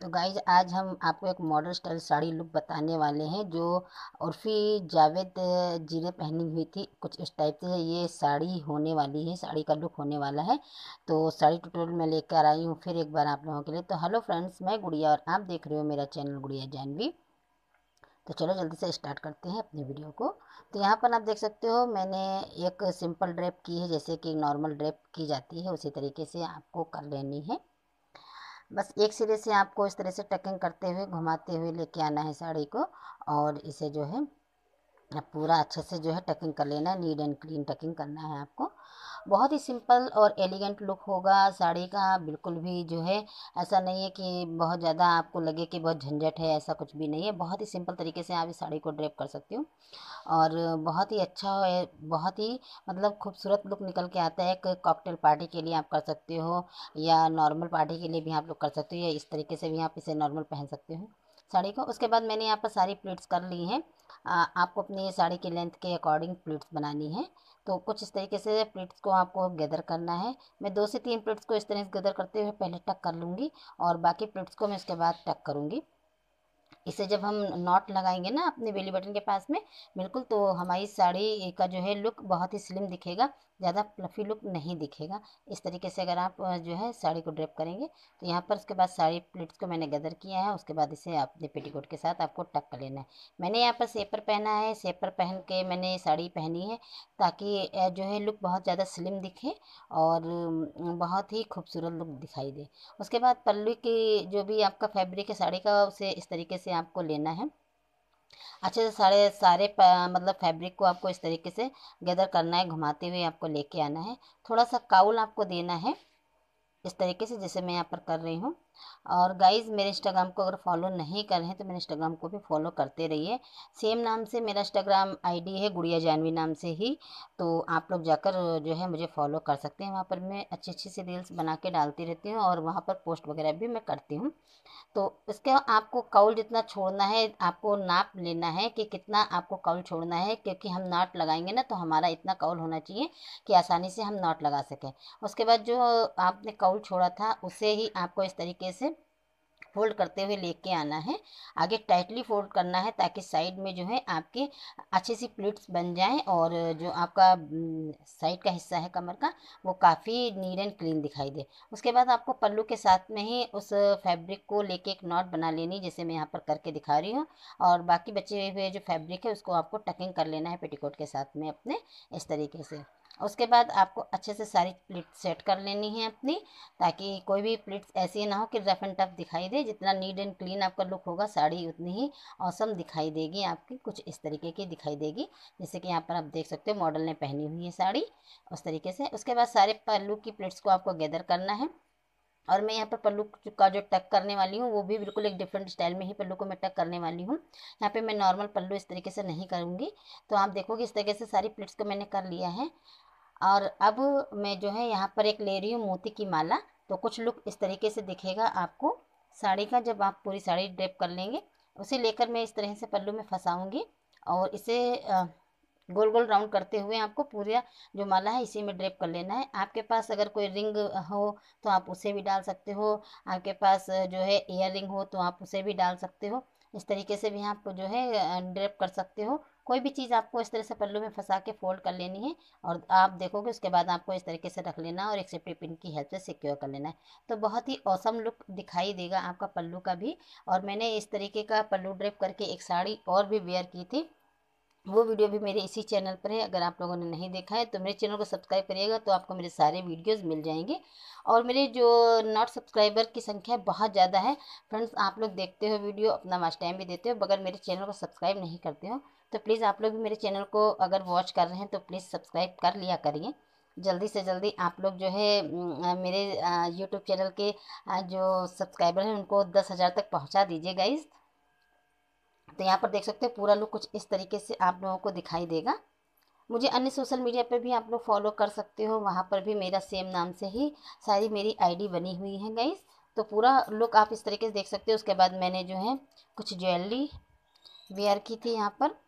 तो गाइज आज हम आपको एक मॉडर्न स्टाइल साड़ी लुक बताने वाले हैं जो उर्फी जावेद जीरे पहनी हुई थी कुछ इस टाइप से ये साड़ी होने वाली है साड़ी का लुक होने वाला है तो साड़ी ट्यूटोरियल मैं लेकर आई हूँ फिर एक बार आप लोगों के लिए तो हेलो फ्रेंड्स मैं गुड़िया और आप देख रहे हो मेरा चैनल गुड़िया जानवी तो चलो जल्दी से स्टार्ट करते हैं अपनी वीडियो को तो यहाँ पर आप देख सकते हो मैंने एक सिंपल ड्रेप की है जैसे कि नॉर्मल ड्रेप की जाती है उसी तरीके से आपको कर लेनी है बस एक सिरे से आपको इस तरह से टकिंग करते हुए घुमाते हुए लेके आना है साड़ी को और इसे जो है पूरा अच्छे से जो है टकिंग कर लेना है नीड एंड क्लीन टकिंग करना है आपको बहुत ही सिंपल और एलिगेंट लुक होगा साड़ी का बिल्कुल भी जो है ऐसा नहीं है कि बहुत ज़्यादा आपको लगे कि बहुत झंझट है ऐसा कुछ भी नहीं है बहुत ही सिंपल तरीके से आप इस साड़ी को ड्रेप कर सकती हूँ और बहुत ही अच्छा है बहुत ही मतलब खूबसूरत लुक निकल के आता है एक कॉकटेल पार्टी के लिए आप कर सकते हो या नॉर्मल पार्टी के लिए भी आप लोग कर सकते हो या इस तरीके से भी आप इसे नॉर्मल पहन सकते हो साड़ी को उसके बाद मैंने यहाँ पर सारी प्लेट्स कर ली हैं आपको अपनी साड़ी की लेंथ के अकॉर्डिंग प्लीट्स बनानी है तो कुछ इस तरीके से प्लीट्स को आपको गैदर करना है मैं दो से तीन प्लीट्स को इस तरह से गैदर करते हुए पहले टक कर लूँगी और बाकी प्लीट्स को मैं इसके बाद टक करूँगी इसे जब हम नॉट लगाएंगे ना अपने बेली बटन के पास में बिल्कुल तो हमारी साड़ी का जो है लुक बहुत ही स्लिम दिखेगा ज़्यादा फ्लफी लुक नहीं दिखेगा इस तरीके से अगर आप जो है साड़ी को ड्रेप करेंगे तो यहाँ पर उसके बाद साड़ी प्लेट्स को मैंने गदर किया है उसके बाद इसे अपने पेटीकोट के साथ आपको टक कर लेना है मैंने यहाँ पर सेपर पहना है सेपर पहन के मैंने साड़ी पहनी है ताकि जो है लुक बहुत ज़्यादा स्लिम दिखे और बहुत ही खूबसूरत लुक दिखाई दे उसके बाद पल्लू की जो भी आपका फैब्रिक है साड़ी का उसे इस तरीके से आपको लेना है अच्छे से सारे सारे मतलब फैब्रिक को आपको इस तरीके से गैदर करना है घुमाते हुए आपको लेके आना है थोड़ा सा काउल आपको देना है इस तरीके से जैसे मैं यहाँ पर कर रही हूँ और गाइज मेरे इंस्टाग्राम को अगर फॉलो नहीं कर रहे हैं तो मेरे इंस्टाग्राम को भी फॉलो करते रहिए सेम नाम से मेरा इंस्टाग्राम आईडी है गुड़िया जानवी नाम से ही तो आप लोग जाकर जो है मुझे फॉलो कर सकते हैं वहाँ पर मैं अच्छी अच्छी से रील्स बना के डालती रहती हूँ और वहाँ पर पोस्ट वगैरह भी मैं करती हूँ तो इसके आपको कौल जितना छोड़ना है आपको नाप लेना है कि कितना आपको कौल छोड़ना है क्योंकि हम नाट लगाएंगे ना तो हमारा इतना कौल होना चाहिए कि आसानी से हम नाट लगा सकें उसके बाद जो आपने कौल छोड़ा था उसे ही आपको इस तरीके तरीके से फोल्ड करते हुए लेके आना है आगे टाइटली फोल्ड करना है ताकि साइड में जो है आपके अच्छे सी प्लेट्स बन जाएं और जो आपका साइड हम्म, का हिस्सा है कमर का वो काफ़ी नीट एंड क्लीन दिखाई दे उसके बाद आपको पल्लू के साथ में ही उस फैब्रिक को लेके एक नॉट बना लेनी जैसे मैं यहाँ पर करके दिखा रही हूँ और बाकी बचे हुए जो फैब्रिक है उसको आपको टकिंग कर लेना है पेटीकोट के साथ में अपने इस तरीके से उसके बाद आपको अच्छे से सारी प्लेट सेट कर लेनी है अपनी ताकि कोई भी प्लेट्स ऐसी ना हो कि रफ एंड टफ दिखाई दे जितना नीट एंड क्लीन आपका लुक होगा साड़ी उतनी ही औसम दिखाई देगी आपकी कुछ इस तरीके की दिखाई देगी जैसे कि यहाँ पर आप देख सकते हो मॉडल ने पहनी हुई है साड़ी उस तरीके से उसके बाद सारे पल्लू की प्लेट्स को आपको गैदर करना है और मैं यहाँ पर पल्लू का जो टक करने वाली हूँ वो भी बिल्कुल एक डिफरेंट स्टाइल में ही पल्लू को मैं टक करने वाली हूँ यहाँ पे मैं नॉर्मल पल्लू इस तरीके से नहीं करूँगी तो आप देखोगे इस तरीके से सारी प्लेट्स को मैंने कर लिया है और अब मैं जो है यहाँ पर एक ले रही हूँ मोती की माला तो कुछ लुक इस तरीके से दिखेगा आपको साड़ी का जब आप पूरी साड़ी ड्रेप कर लेंगे उसे लेकर मैं इस तरह से पल्लू में फंसाऊँगी और इसे गोल गोल राउंड करते हुए आपको पूरा जो माला है इसी में ड्रेप कर लेना है आपके पास अगर कोई रिंग हो तो आप उसे भी डाल सकते हो आपके पास जो है ईयर रिंग हो तो आप उसे भी डाल सकते हो इस तरीके से भी आप जो है ड्रेप कर सकते हो कोई भी चीज़ आपको इस तरह से पल्लू में फंसा के फोल्ड कर लेनी है और आप देखोगे उसके बाद आपको इस तरीके से रख लेना और एक सेफ्टी पिन की हेल्प से सिक्योर कर लेना है तो बहुत ही औसम लुक दिखाई देगा आपका पल्लू का भी और मैंने इस तरीके का पल्लू ड्रेप करके एक साड़ी और भी वेयर की थी वो वीडियो भी मेरे इसी चैनल पर है अगर आप लोगों ने नहीं देखा है तो मेरे चैनल को सब्सक्राइब करिएगा तो आपको मेरे सारे वीडियोस मिल जाएंगे और मेरे जो नॉट सब्सक्राइबर की संख्या बहुत ज़्यादा है फ्रेंड्स आप लोग देखते हो वीडियो अपना वाच टाइम भी देते हो मगर मेरे चैनल को सब्सक्राइब नहीं करते हो तो प्लीज़ आप लोग भी मेरे चैनल को अगर वॉच कर रहे हैं तो प्लीज़ सब्सक्राइब कर लिया करिए जल्दी से जल्दी आप लोग जो है मेरे यूट्यूब चैनल के जो सब्सक्राइबर हैं उनको दस हज़ार तक पहुंचा दीजिए गाइज तो यहाँ पर देख सकते हैं पूरा लुक कुछ इस तरीके से आप लोगों को दिखाई देगा मुझे अन्य सोशल मीडिया पर भी आप लोग फॉलो कर सकते हो वहाँ पर भी मेरा सेम नाम से ही सारी मेरी आई बनी हुई है गाइज तो पूरा लुक आप इस तरीके से देख सकते हो उसके बाद मैंने जो है कुछ ज्वेलरी वेयर की थी यहाँ पर